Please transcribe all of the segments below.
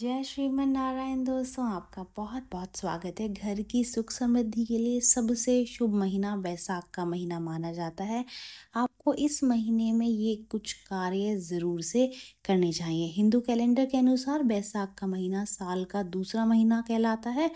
जय श्रीमन नारायण दोस्तों आपका बहुत बहुत स्वागत है घर की सुख समृद्धि के लिए सबसे शुभ महीना वैसाख का महीना माना जाता है आपको इस महीने में ये कुछ कार्य ज़रूर से करने चाहिए हिंदू कैलेंडर के अनुसार वैसाख का महीना साल का दूसरा महीना कहलाता है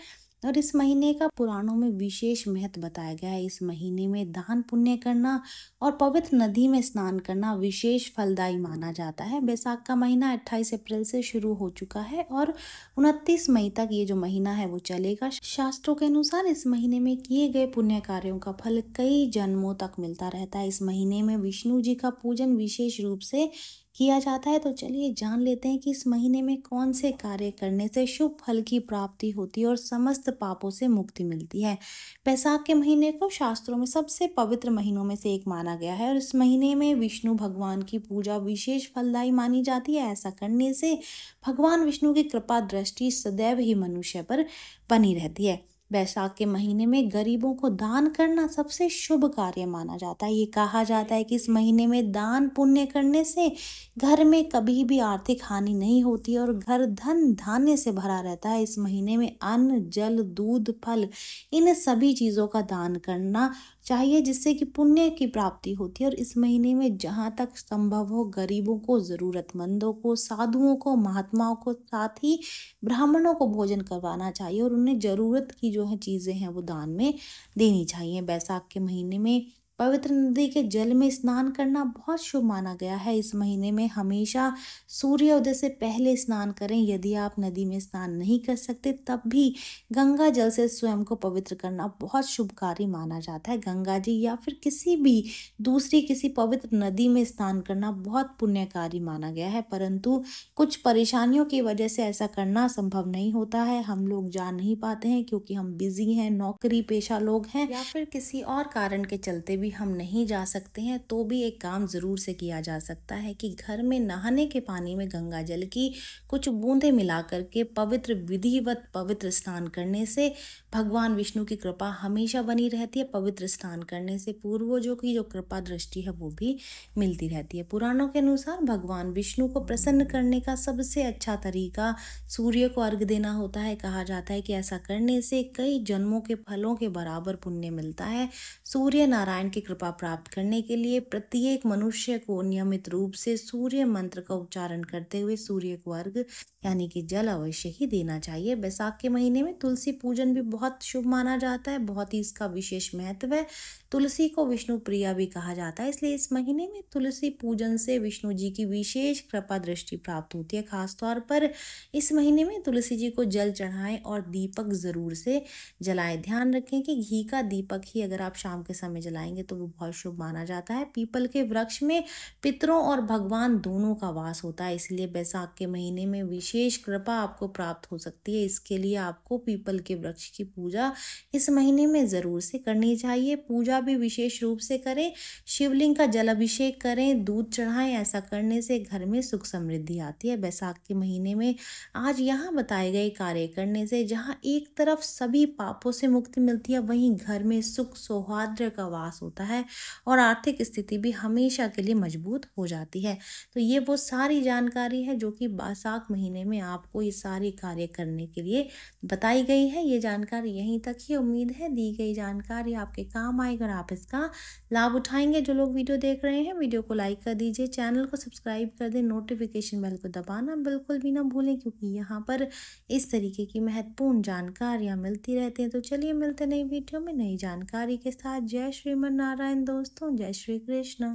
और इस महीने का पुराणों में विशेष महत्व बताया गया है इस महीने में दान पुण्य करना और पवित्र नदी में स्नान करना विशेष फलदायी माना जाता है बैसाख का महीना 28 अप्रैल से शुरू हो चुका है और 29 मई तक ये जो महीना है वो चलेगा शास्त्रों के अनुसार इस महीने में किए गए पुण्य कार्यों का फल कई जन्मों तक मिलता रहता है इस महीने में विष्णु जी का पूजन विशेष रूप से किया जाता है तो चलिए जान लेते हैं कि इस महीने में कौन से कार्य करने से शुभ फल की प्राप्ति होती है और समस्त पापों से मुक्ति मिलती है बैसाख के महीने को शास्त्रों में सबसे पवित्र महीनों में से एक माना गया है और इस महीने में विष्णु भगवान की पूजा विशेष फलदायी मानी जाती है ऐसा करने से भगवान विष्णु की कृपा दृष्टि सदैव ही मनुष्य पर बनी रहती है बैसाख के महीने में गरीबों को दान करना सबसे शुभ कार्य माना जाता है ये कहा जाता है कि इस महीने में दान पुण्य करने से घर में कभी भी आर्थिक हानि नहीं होती और घर धन धान्य से भरा रहता है इस महीने में अन्न जल दूध फल इन सभी चीज़ों का दान करना चाहिए जिससे कि पुण्य की प्राप्ति होती है और इस महीने में जहाँ तक संभव हो गरीबों को ज़रूरतमंदों को साधुओं को महात्माओं को साथ ही ब्राह्मणों को भोजन करवाना चाहिए और उन्हें ज़रूरत की जो है चीज़ें हैं वो दान में देनी चाहिए बैसाख के महीने में पवित्र नदी के जल में स्नान करना बहुत शुभ माना गया है इस महीने में हमेशा सूर्योदय से पहले स्नान करें यदि आप नदी में स्नान नहीं कर सकते तब भी गंगा जल से स्वयं को पवित्र करना बहुत शुभ कार्य माना जाता है गंगा जी या फिर किसी भी दूसरी किसी पवित्र नदी में स्नान करना बहुत पुण्यकारी माना गया है परंतु कुछ परेशानियों की वजह से ऐसा करना संभव नहीं होता है हम लोग जा नहीं पाते हैं क्योंकि हम बिजी हैं नौकरी पेशा लोग हैं या फिर किसी और कारण के चलते भी हम नहीं जा सकते हैं तो भी एक काम ज़रूर से किया जा सकता है कि घर में नहाने के पानी में गंगा जल की कुछ बूंदें मिला करके पवित्र विधिवत पवित्र स्नान करने से भगवान विष्णु की कृपा हमेशा बनी रहती है पवित्र स्नान करने से पूर्वजों की जो कृपा दृष्टि है वो भी मिलती रहती है पुराणों के अनुसार भगवान विष्णु को प्रसन्न करने का सबसे अच्छा तरीका सूर्य को अर्घ देना होता है कहा जाता है कि ऐसा करने से कई जन्मों के फलों के बराबर पुण्य मिलता है सूर्य नारायण के की कृपा प्राप्त करने के लिए प्रत्येक मनुष्य को नियमित रूप से सूर्य मंत्र का उच्चारण करते हुए सूर्य को अर्घ यानी कि जल अवश्य ही देना चाहिए बैसाख के महीने में तुलसी पूजन भी बहुत शुभ माना जाता है बहुत ही इसका विशेष महत्व है तुलसी को विष्णु प्रिया भी कहा जाता है इसलिए इस महीने में तुलसी पूजन से विष्णु जी की विशेष कृपा दृष्टि प्राप्त होती है खासतौर पर इस महीने में तुलसी जी को जल चढ़ाएं और दीपक ज़रूर से जलाएं ध्यान रखें कि घी का दीपक ही अगर आप शाम के समय जलाएंगे करेंगे तो वो बहुत शुभ माना जाता है पीपल के वृक्ष में पितरों और भगवान दोनों का वास होता है इसलिए बैसाख के महीने में विशेष कृपा आपको प्राप्त हो सकती है इसके लिए आपको पीपल के वृक्ष की पूजा इस महीने में ज़रूर से करनी चाहिए पूजा भी विशेष रूप से करें शिवलिंग का जल अभिषेक करें दूध चढ़ाएं ऐसा करने से घर में सुख समृद्धि आती है बैसाख के महीने में आज यहाँ बताए गए कार्य करने से जहाँ एक तरफ सभी पापों से मुक्ति मिलती है वहीं घर में सुख सौहार्द का वास होता होता है और आर्थिक स्थिति भी हमेशा के लिए मजबूत हो जाती है तो ये वो सारी जानकारी है जो कि बासाख महीने में आपको ये सारे कार्य करने के लिए बताई गई है ये जानकारी यहीं तक ही उम्मीद है दी गई जानकारी आपके काम आएगी और आप इसका लाभ उठाएंगे जो लोग वीडियो देख रहे हैं वीडियो को लाइक कर दीजिए चैनल को सब्सक्राइब कर दें नोटिफिकेशन बेल को दबाना बिल्कुल भी ना भूलें क्योंकि यहाँ पर इस तरीके की महत्वपूर्ण जानकारियाँ मिलती रहती हैं तो चलिए मिलते नई वीडियो में नई जानकारी के साथ जय श्रीमन नारायण दोस्तों जय श्री कृष्ण